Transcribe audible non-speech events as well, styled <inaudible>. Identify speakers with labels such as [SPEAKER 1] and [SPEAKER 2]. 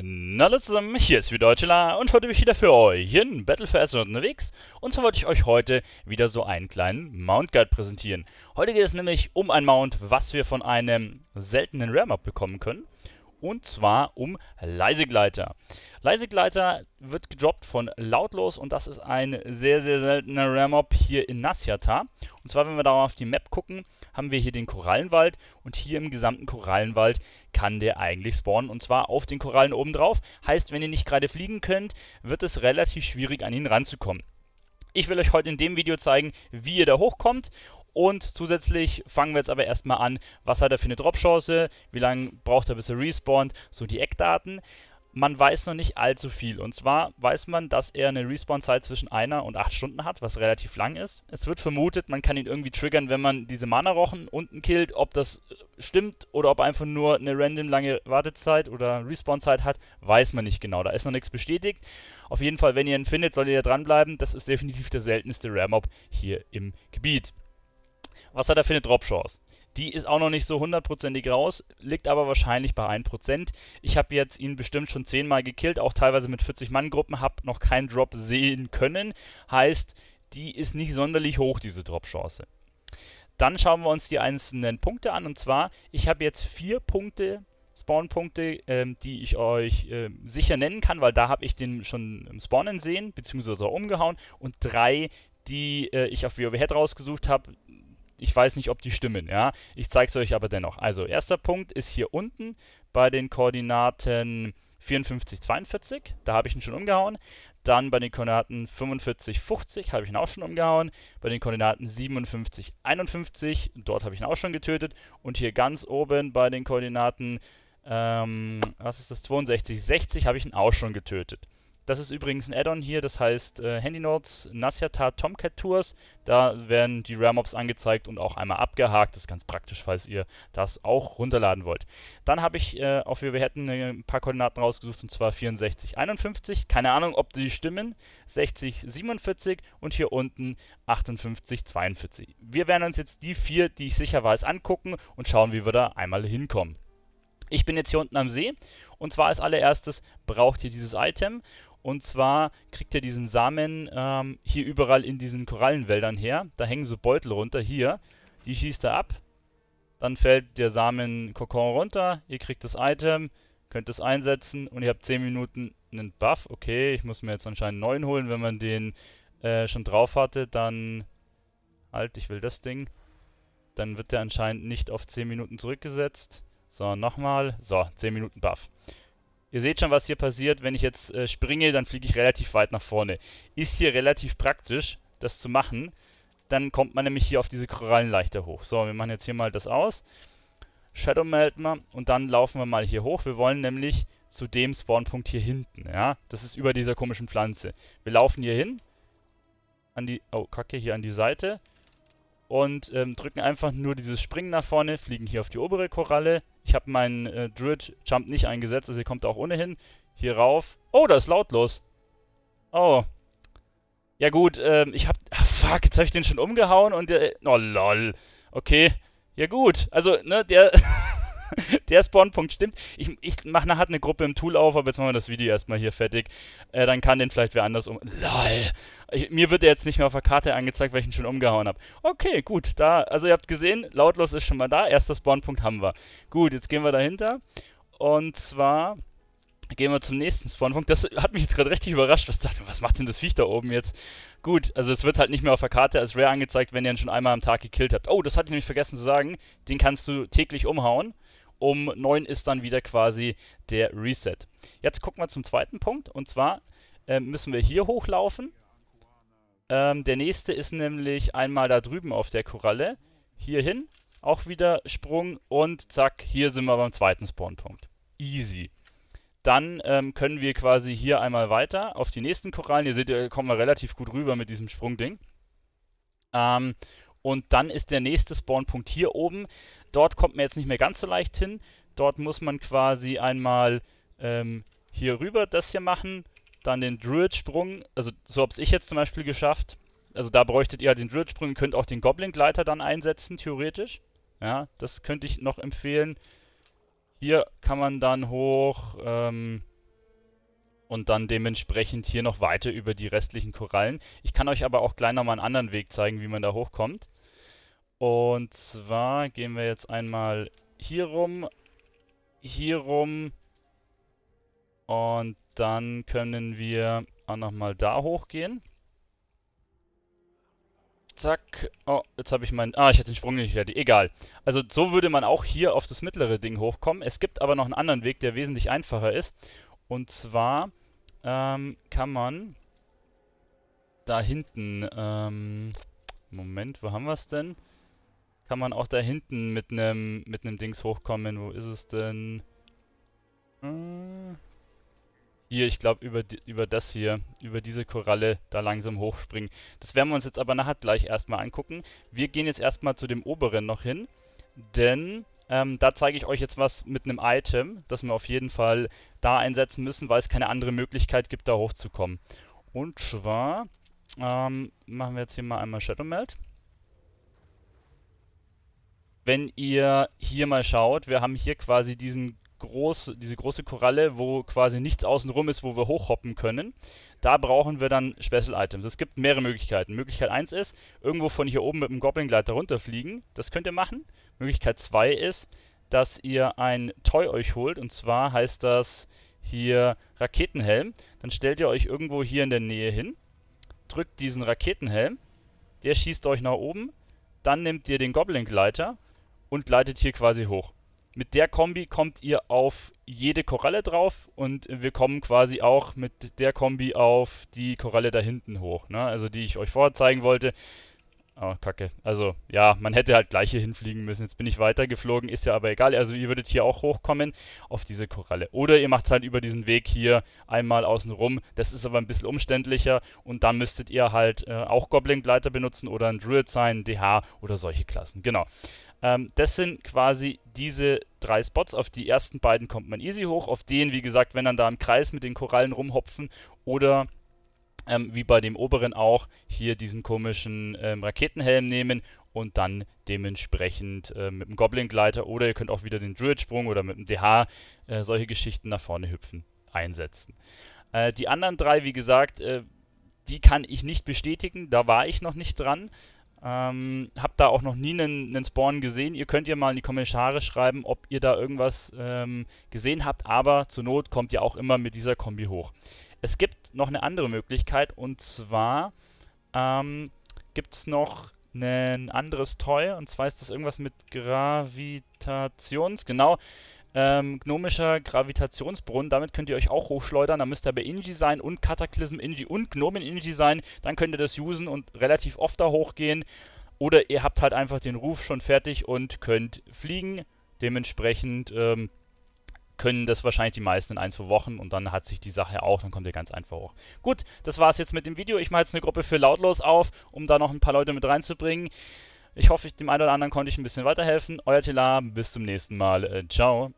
[SPEAKER 1] Na Hallo zusammen, hier ist wieder Deutschela und heute bin ich wieder für euch in Battle for Essen unterwegs und zwar wollte ich euch heute wieder so einen kleinen Mount Guide präsentieren. Heute geht es nämlich um ein Mount, was wir von einem seltenen Rare Map bekommen können und zwar um Leisegleiter. Leisegleiter wird gedroppt von Lautlos und das ist ein sehr, sehr seltener Ramop hier in Nasyata. Und zwar, wenn wir da mal auf die Map gucken, haben wir hier den Korallenwald und hier im gesamten Korallenwald kann der eigentlich spawnen und zwar auf den Korallen oben drauf. Heißt, wenn ihr nicht gerade fliegen könnt, wird es relativ schwierig an ihn ranzukommen. Ich will euch heute in dem Video zeigen, wie ihr da hochkommt und zusätzlich fangen wir jetzt aber erstmal an, was hat er für eine Dropchance, wie lange braucht er, bis er respawnt, so die Eckdaten. Man weiß noch nicht allzu viel. Und zwar weiß man, dass er eine Respawn-Zeit zwischen einer und acht Stunden hat, was relativ lang ist. Es wird vermutet, man kann ihn irgendwie triggern, wenn man diese Mana-Rochen unten killt. Ob das stimmt oder ob einfach nur eine random lange Wartezeit oder Respawn-Zeit hat, weiß man nicht genau. Da ist noch nichts bestätigt. Auf jeden Fall, wenn ihr ihn findet, solltet ihr dranbleiben. Das ist definitiv der seltenste Rare-Mob hier im Gebiet. Was hat er für eine Drop-Chance? Die ist auch noch nicht so hundertprozentig raus, liegt aber wahrscheinlich bei 1%. Ich habe jetzt ihn bestimmt schon 10 Mal gekillt, auch teilweise mit 40-Mann-Gruppen, habe noch keinen Drop sehen können. Heißt, die ist nicht sonderlich hoch, diese Drop-Chance. Dann schauen wir uns die einzelnen Punkte an. Und zwar, ich habe jetzt vier Punkte, Spawn-Punkte, ähm, die ich euch äh, sicher nennen kann, weil da habe ich den schon spawnen sehen, beziehungsweise umgehauen. Und drei, die äh, ich auf WoW Head rausgesucht habe, ich weiß nicht, ob die stimmen, ja. Ich zeige es euch aber dennoch. Also, erster Punkt ist hier unten bei den Koordinaten 54, 42, da habe ich ihn schon umgehauen. Dann bei den Koordinaten 45, 50 habe ich ihn auch schon umgehauen. Bei den Koordinaten 57, 51, dort habe ich ihn auch schon getötet. Und hier ganz oben bei den Koordinaten, ähm, was ist das, 62, 60 habe ich ihn auch schon getötet. Das ist übrigens ein Add-on hier, das heißt äh, Handy Notes, Nasyata Tomcat Tours. Da werden die rare ops angezeigt und auch einmal abgehakt. Das ist ganz praktisch, falls ihr das auch runterladen wollt. Dann habe ich äh, auf wir hätten äh, ein paar Koordinaten rausgesucht und zwar 64, 51. Keine Ahnung, ob die stimmen. 60, 47 und hier unten 58, 42. Wir werden uns jetzt die vier, die ich sicher weiß, angucken und schauen, wie wir da einmal hinkommen. Ich bin jetzt hier unten am See und zwar als allererstes braucht ihr dieses Item und zwar kriegt ihr diesen Samen ähm, hier überall in diesen Korallenwäldern her. Da hängen so Beutel runter, hier. Die schießt er ab. Dann fällt der Samen Kokon runter. Ihr kriegt das Item, könnt es einsetzen und ihr habt 10 Minuten einen Buff. Okay, ich muss mir jetzt anscheinend einen neuen holen, wenn man den äh, schon drauf hatte. Dann halt, ich will das Ding. Dann wird der anscheinend nicht auf 10 Minuten zurückgesetzt. So, nochmal. So, 10 Minuten Buff. Ihr seht schon, was hier passiert. Wenn ich jetzt äh, springe, dann fliege ich relativ weit nach vorne. Ist hier relativ praktisch, das zu machen. Dann kommt man nämlich hier auf diese Korallen leichter hoch. So, wir machen jetzt hier mal das aus. Shadow Melt mal. und dann laufen wir mal hier hoch. Wir wollen nämlich zu dem Spawnpunkt hier hinten, ja. Das ist über dieser komischen Pflanze. Wir laufen hier hin. An die, oh, kacke, hier an die Seite und ähm, drücken einfach nur dieses Springen nach vorne, fliegen hier auf die obere Koralle. Ich habe meinen äh, Druid Jump nicht eingesetzt, also ihr kommt auch ohnehin hier rauf. Oh, da ist lautlos. Oh. Ja gut, ähm, ich habe... Ah, fuck, jetzt habe ich den schon umgehauen und der... Oh, lol. Okay. Ja gut, also, ne, der... <laughs> <laughs> der Spawnpunkt stimmt. Ich, ich mache nachher eine Gruppe im Tool auf, aber jetzt machen wir das Video erstmal hier fertig. Äh, dann kann den vielleicht wer anders um. LOL! Ich, mir wird der jetzt nicht mehr auf der Karte angezeigt, weil ich ihn schon umgehauen habe. Okay, gut. Da, also ihr habt gesehen, lautlos ist schon mal da. Erster Spawnpunkt haben wir. Gut, jetzt gehen wir dahinter. Und zwar gehen wir zum nächsten Spawnpunkt. Das hat mich jetzt gerade richtig überrascht. Was dachte was macht denn das Viech da oben jetzt? Gut, also es wird halt nicht mehr auf der Karte als Rare angezeigt, wenn ihr ihn schon einmal am Tag gekillt habt. Oh, das hatte ich nämlich vergessen zu sagen. Den kannst du täglich umhauen. Um 9 ist dann wieder quasi der Reset. Jetzt gucken wir zum zweiten Punkt und zwar äh, müssen wir hier hochlaufen. Ähm, der nächste ist nämlich einmal da drüben auf der Koralle. Hier hin, auch wieder Sprung und zack, hier sind wir beim zweiten Spawnpunkt. Easy. Dann ähm, können wir quasi hier einmal weiter auf die nächsten Korallen. Ihr seht da kommen wir relativ gut rüber mit diesem Sprungding. Ähm, und dann ist der nächste Spawnpunkt hier oben. Dort kommt man jetzt nicht mehr ganz so leicht hin. Dort muss man quasi einmal ähm, hier rüber das hier machen, dann den Druid-Sprung. Also so habe ich jetzt zum Beispiel geschafft. Also da bräuchtet ihr halt den Druid-Sprung und könnt auch den Goblin-Gleiter dann einsetzen, theoretisch. Ja, das könnte ich noch empfehlen. Hier kann man dann hoch ähm, und dann dementsprechend hier noch weiter über die restlichen Korallen. Ich kann euch aber auch gleich nochmal einen anderen Weg zeigen, wie man da hochkommt. Und zwar gehen wir jetzt einmal hier rum, hier rum und dann können wir auch nochmal da hochgehen. Zack. Oh, jetzt habe ich meinen... Ah, ich hatte den Sprung nicht fertig. Egal. Also so würde man auch hier auf das mittlere Ding hochkommen. Es gibt aber noch einen anderen Weg, der wesentlich einfacher ist. Und zwar ähm, kann man da hinten... Ähm, Moment, wo haben wir es denn? kann man auch da hinten mit einem mit einem Dings hochkommen. Wo ist es denn? Ah. Hier, ich glaube, über, über das hier, über diese Koralle da langsam hochspringen. Das werden wir uns jetzt aber nachher gleich erstmal angucken. Wir gehen jetzt erstmal zu dem oberen noch hin, denn ähm, da zeige ich euch jetzt was mit einem Item, das wir auf jeden Fall da einsetzen müssen, weil es keine andere Möglichkeit gibt, da hochzukommen. Und zwar ähm, machen wir jetzt hier mal einmal Shadow Melt wenn ihr hier mal schaut, wir haben hier quasi diesen groß, diese große Koralle, wo quasi nichts außenrum ist, wo wir hochhoppen können. Da brauchen wir dann Special Items. Es gibt mehrere Möglichkeiten. Möglichkeit 1 ist, irgendwo von hier oben mit dem Goblin gleiter runterfliegen. Das könnt ihr machen. Möglichkeit 2 ist, dass ihr ein Toy euch holt. Und zwar heißt das hier Raketenhelm. Dann stellt ihr euch irgendwo hier in der Nähe hin, drückt diesen Raketenhelm. Der schießt euch nach oben. Dann nehmt ihr den Goblin gleiter und leitet hier quasi hoch. Mit der Kombi kommt ihr auf jede Koralle drauf und wir kommen quasi auch mit der Kombi auf die Koralle da hinten hoch. Ne? Also die ich euch vorher zeigen wollte, Oh, kacke. Also, ja, man hätte halt gleiche hinfliegen müssen. Jetzt bin ich weitergeflogen, ist ja aber egal. Also, ihr würdet hier auch hochkommen auf diese Koralle. Oder ihr macht es halt über diesen Weg hier einmal außen rum. Das ist aber ein bisschen umständlicher. Und dann müsstet ihr halt äh, auch Goblin-Gleiter benutzen oder ein Druid sein, DH oder solche Klassen. Genau. Ähm, das sind quasi diese drei Spots. Auf die ersten beiden kommt man easy hoch. Auf den, wie gesagt, wenn dann da im Kreis mit den Korallen rumhopfen oder ähm, wie bei dem oberen auch, hier diesen komischen ähm, Raketenhelm nehmen und dann dementsprechend äh, mit dem Goblin-Gleiter oder ihr könnt auch wieder den Druid-Sprung oder mit dem DH äh, solche Geschichten nach vorne hüpfen einsetzen. Äh, die anderen drei, wie gesagt, äh, die kann ich nicht bestätigen, da war ich noch nicht dran. Ähm, hab da auch noch nie einen, Spawn gesehen. Ihr könnt ja mal in die Kommentare schreiben, ob ihr da irgendwas ähm, gesehen habt, aber zur Not kommt ihr auch immer mit dieser Kombi hoch. Es gibt noch eine andere Möglichkeit und zwar ähm, gibt es noch ein anderes Toy und zwar ist das irgendwas mit Gravitations, genau, ähm, gnomischer Gravitationsbrunnen. Damit könnt ihr euch auch hochschleudern. Da müsst ihr bei Inji sein und Kataklysm Inji und Gnomen Inji sein. Dann könnt ihr das usen und relativ oft da hochgehen. Oder ihr habt halt einfach den Ruf schon fertig und könnt fliegen. Dementsprechend ähm, können das wahrscheinlich die meisten in ein, zwei Wochen und dann hat sich die Sache auch, dann kommt ihr ganz einfach hoch. Gut, das war es jetzt mit dem Video. Ich mache jetzt eine Gruppe für lautlos auf, um da noch ein paar Leute mit reinzubringen. Ich hoffe, dem einen oder anderen konnte ich ein bisschen weiterhelfen. Euer Tela, bis zum nächsten Mal. Äh, ciao.